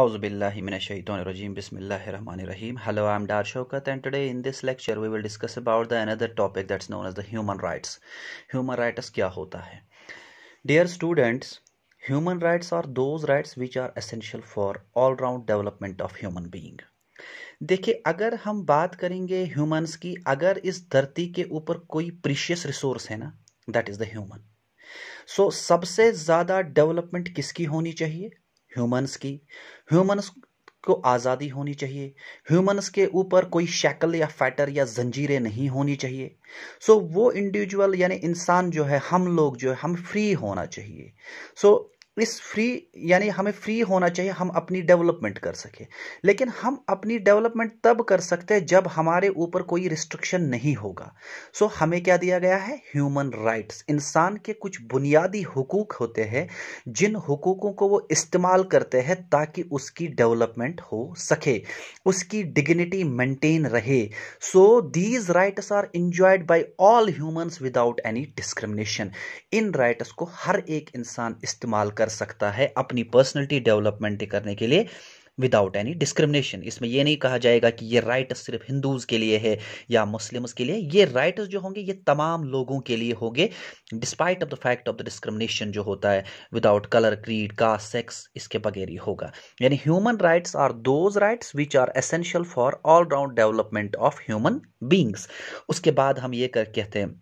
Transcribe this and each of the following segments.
औज़बिल्लिमिनशन बसमीम hello I am Dar Shaukat and today in this lecture we will discuss about the another topic that's known as the human rights human rights क्या होता है dear students human rights are those rights which are essential for all round development of human being देखिए अगर हम बात करेंगे humans की अगर इस धरती के ऊपर कोई प्रीशियस रिसोर्स है ना that is the human so सबसे ज़्यादा डेवलपमेंट किसकी होनी चाहिए ह्यूमंस की ह्यूमंस को आज़ादी होनी चाहिए ह्यूमंस के ऊपर कोई शक्ल या फैटर या जंजीरें नहीं होनी चाहिए सो so, वो इंडिविजुअल यानी इंसान जो है हम लोग जो है हम फ्री होना चाहिए सो so, इस फ्री यानी हमें फ्री होना चाहिए हम अपनी डेवलपमेंट कर सकें लेकिन हम अपनी डेवलपमेंट तब कर सकते हैं जब हमारे ऊपर कोई रिस्ट्रिक्शन नहीं होगा सो so, हमें क्या दिया गया है ह्यूमन राइट्स इंसान के कुछ बुनियादी हुकूक होते हैं जिन हुकूकों को वो इस्तेमाल करते हैं ताकि उसकी डेवलपमेंट हो सके उसकी डिग्निटी मेंटेन रहे so these rights are enjoyed by all humans without any discrimination इन राइट्स को हर एक इंसान इस्तेमाल कर कर सकता है अपनी पर्सनैलिटी डेवलपमेंट करने के लिए विदाउट एनी डिस्क्रिमिनेशन इसमें यह नहीं कहा जाएगा कि ये राइट सिर्फ हिंदूज़ के लिए है या मुस्लिम्स के लिए ये राइट जो होंगे ये तमाम लोगों के लिए होंगे despite of the fact of the discrimination जो होता है without colour creed caste sex इसके बगैर ही होगा यानी human rights are those rights which are essential for all round development of human beings उसके बाद हम ये कर कहते हैं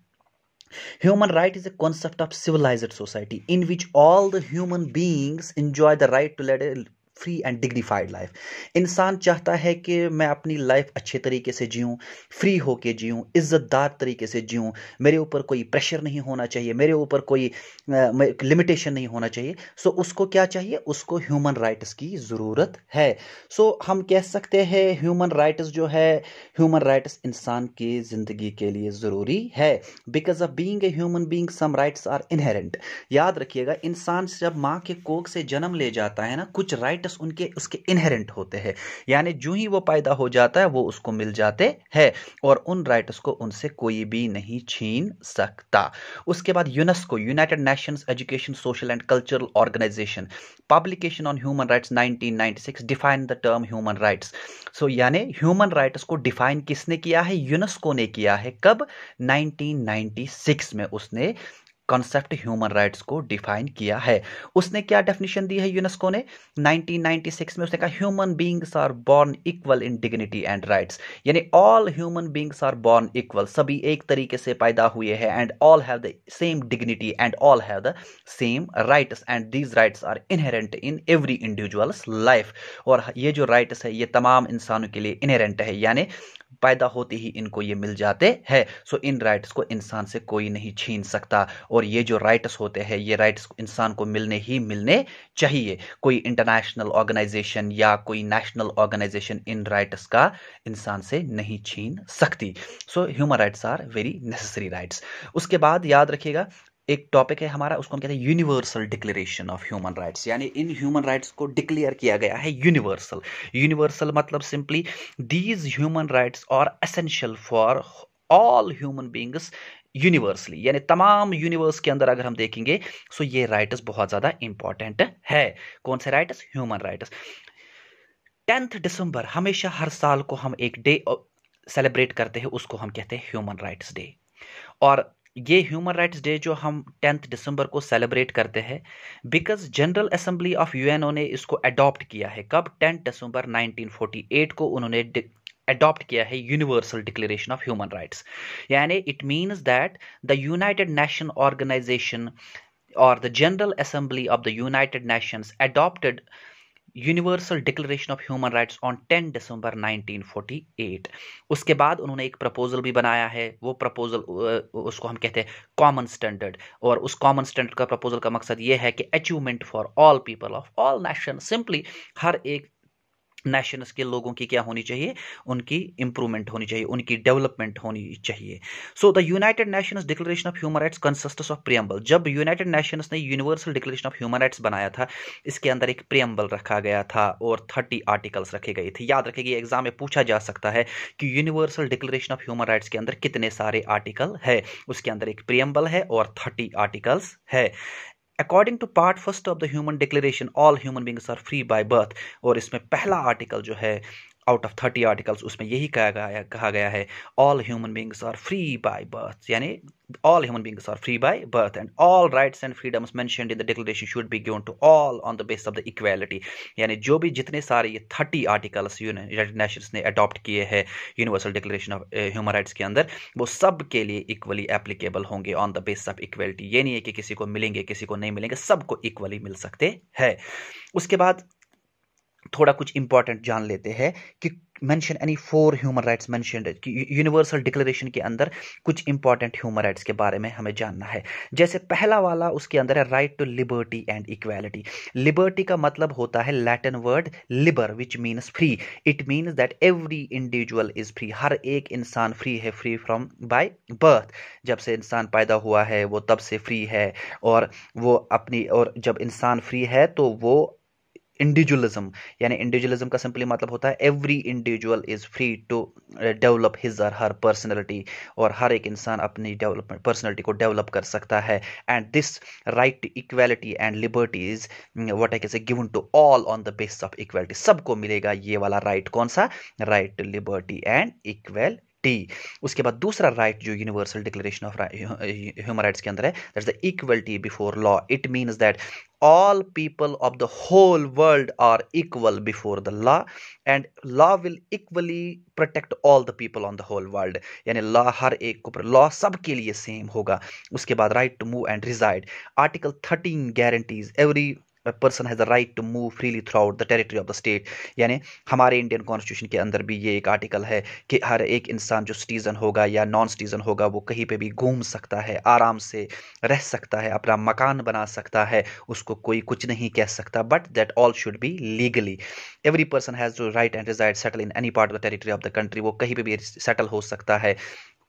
Human right is a concept of civilized society in which all the human beings enjoy the right to free and dignified life इंसान चाहता है कि मैं अपनी लाइफ अच्छे तरीके से जीऊँ फ्री होके जीऊँ इज़्ज़तदार तरीके से जीऊँ मेरे ऊपर कोई प्रेशर नहीं होना चाहिए मेरे ऊपर कोई लिमिटेशन नहीं होना चाहिए सो so, उसको क्या चाहिए उसको ह्यूमन राइट्स की ज़रूरत है सो so, हम कह सकते हैं ह्यूमन राइट्स जो है ह्यूमन राइट्स इंसान की ज़िंदगी के लिए ज़रूरी है because of being a human being some rights are inherent याद रखिएगा इंसान जब माँ के कोक से जन्म ले जाता है ना कुछ राइट राइट्स उनके उसके इनहेरेंट होते हैं यानी जो ही वो पैदा हो जाता है वो उसको मिल जाते हैं और उन राइट्स को उनसे कोई भी नहीं छीन सकता उसके बाद UNESCO United Nations Education Social and Cultural Organization publication on human rights 1996 define the term human rights so यानी ह्यूमन राइट्स को डिफाइन किसने किया है यूनेस्को ने किया है कब 1996 में उसने कॉन्सेप्ट ह्यूमन राइट्स को डिफाइन किया है उसने क्या डेफिनेशन दी है यूनेस्को ने 1996 में उसने कहा human beings are born equal in dignity and rights यानी all human beings are born equal सभी एक तरीके से पैदा हुए हैं and all have the same dignity and all have the same rights and these rights are inherent in every individual's life और ये जो राइट्स है ये तमाम इंसानों के लिए इनहेरेंट है यानी पैदा होते ही इनको ये मिल जाते हैं सो इन राइट्स को इंसान से कोई नहीं छीन सकता और ये जो राइट्स होते हैं ये राइट्स इंसान को मिलने ही मिलने चाहिए कोई इंटरनेशनल ऑर्गेनाइजेशन या कोई नेशनल ऑर्गेनाइजेशन इन राइट्स का इंसान से नहीं छीन सकती so human rights are very necessary rights उसके बाद याद रखिएगा एक टॉपिक है हमारा उसको हम कहते हैं Universal Declaration of Human Rights यानी इन ह्यूमन राइट्स को डिक्लेयर किया गया है यूनिवर्सल यूनिवर्सल मतलब simply these human rights are essential for all human beings universally यानी तमाम यूनिवर्स के अंदर अगर हम देखेंगे सो ये राइट्स बहुत ज़्यादा इंपॉर्टेंट है कौन से राइट्स ह्यूमन राइट्स टेंथ दिसंबर हमेशा हर साल को हम एक डे सेलिब्रेट करते हैं उसको हम कहते हैं ह्यूमन राइट्स डे और ये ह्यूमन राइट्स डे जो हम टेंथ दिसंबर को सेलिब्रेट करते हैं because General Assembly of UNO ने इसको अडॉप्ट किया है कब टेंथ दिसंबर 1948 को उन्होंने अडॉप्ट किया है Universal Declaration of Human Rights यानी it means that the United Nation Organization और the General Assembly of the United Nations adopted Universal Declaration of Human Rights on 10 December 1948 उसके बाद उन्होंने एक प्रपोजल भी बनाया है वो प्रपोजल उसको हम कहते हैं कॉमन स्टैंडर्ड और उस कॉमन स्टैंडर्ड का प्रपोजल का मकसद ये है कि achievement for all people of all nation simply हर एक नेशनल के लोगों की क्या होनी चाहिए उनकी इंप्रूवमेंट होनी चाहिए उनकी डेवलपमेंट होनी चाहिए so the United Nations Declaration of Human Rights consistence of preamble जब यूनाइटेड नेशंस ने Universal Declaration of Human Rights बनाया था इसके अंदर एक प्रियम्बल रखा गया था और थर्टी आर्टिकल्स रखे गए थे याद रखेगी एग्जाम में पूछा जा सकता है कि Universal Declaration of Human Rights के अंदर कितने सारे आर्टिकल है उसके अंदर एक प्रियम्बल है और थर्टी आर्टिकल्स है according to part first of the human declaration all human beings are free by birth और इसमें पहला आर्टिकल जो है आउट ऑफ थर्टी आर्टिकल्स उसमें यही कहा गया कहा गया है all human beings are free by birth यानी all human beings are free by birth and all rights and freedoms mention in the declaration should be given to all on the base of the equality यानी जो भी जितने सारे ये thirty articles United Nations ने adopt किए हैं Universal Declaration of Human Rights के अंदर वो सब के लिए इक्वली एप्लीकेबल होंगे on the base of equality ये नहीं है कि किसी को मिलेंगे किसी को नहीं मिलेंगे सबको इक्वली मिल सकते हैं उसके बाद थोड़ा कुछ इंपॉर्टेंट जान लेते हैं कि mention any four human rights mention Universal Declaration के अंदर कुछ इंपॉर्टेंट ह्यूमन राइट्स के बारे में हमें जानना है जैसे पहला वाला उसके अंदर है right to liberty and equality liberty का मतलब होता है Latin word liber which means free it means that every individual is free हर एक इंसान फ्री है फ्री फ्रॉम बाय बर्थ जब से इंसान पैदा हुआ है वो तब से फ्री है और वो अपनी और जब इंसान फ्री है तो वो इंडिविजुअलिज्म यानी इंडिविजुअलिज्म का सिंपली मतलब होता है every individual is free to develop his or her personality और हर एक इंसान अपनी डेवलपमेंट पर्सनैलिटी को डेवलप कर सकता है and this right to equality and liberty is what I कैसे given to all on the basis of equality सबको मिलेगा ये वाला राइट right, कौन सा right to liberty and equality उसके बाद दूसरा राइट जो Universal Declaration of Human Rights के अंदर है that the equality before law it means that all people of the whole world are equal before the law and law will equally protect all the people on the whole world यानी law हर एक को law के लिए same होगा उसके बाद right to move and reside article thirteen guarantees every person has the right to move freely throughout the territory of the state यानी हमारे इंडियन कॉन्स्टिट्यूशन के अंदर भी ये एक आर्टिकल है कि हर एक इंसान जो सिटीज़न होगा या नॉन सिटीज़न होगा वो कहीं पे भी घूम सकता है आराम से रह सकता है अपना मकान बना सकता है उसको कोई कुछ नहीं कह सकता but that all should be legally every person has right and desire settle in any part of the territory of the country वो कहीं पर भी सेटल हो सकता है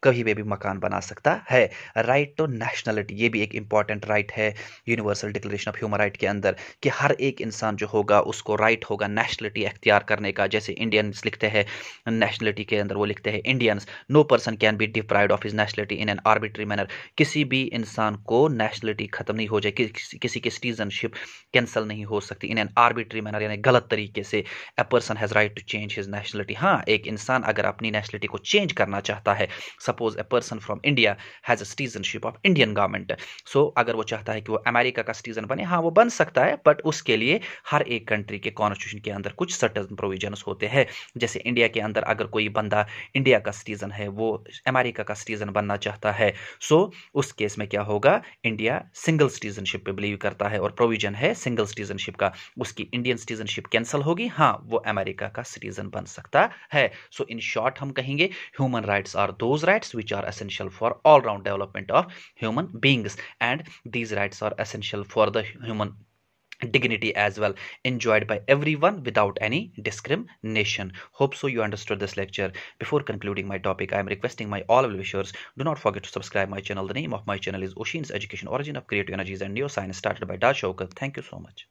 कभी भी मकान बना सकता है राइट टू नेशनलिटी ये भी एक इंपॉर्टेंट राइट right है Universal Declaration of Human Right के अंदर कि हर एक इंसान जो होगा उसको राइट right होगा नेशनलिटी अख्तियार करने का जैसे इंडियंस लिखते हैं नेशनलिटी के अंदर वो लिखते हैं Indians no person can be deprived of his nationality in an arbitrary manner किसी भी इंसान को नेशनलिटी ख़त्म नहीं हो जाए कि, किसी की सिटीजनशिप कैंसिल नहीं हो सकती इन एन आर्बिट्री मैनर यानी गलत तरीके से a person has right to change his nationality हाँ एक इंसान अगर अपनी नेशनलिटी को चेंज करना चाहता है suppose a person from India has a citizenship of Indian government so अगर वो चाहता है कि वो अमेरिका का सिटीजन बने हाँ वो बन सकता है बट उसके लिए हर एक कंट्री के कॉन्स्टिट्यूशन के अंदर कुछ सर्टन प्रोविजन होते हैं जैसे इंडिया के अंदर अगर कोई बंदा इंडिया का सिटीजन है वो अमेरिका का सिटीजन बनना चाहता है सो so, उस केस में क्या होगा इंडिया सिंगल सिटीजनशिप पे बिलीव करता है और प्रोविजन है सिंगल सिटीजनशिप का उसकी इंडियन सिटीजनशिप कैंसिल होगी हाँ वो अमेरिका का सिटीजन बन सकता है सो इन शॉर्ट हम कहेंगे human rights are those right rights which are essential for all-round development of human beings and these rights are essential for the human dignity as well enjoyed by everyone without any discrimination hope so you understood this lecture before concluding my topic i am requesting my all viewers do not forget to subscribe my channel the name of my channel is Oshin's education origin of creative energies and neuroscience started by dash thank you so much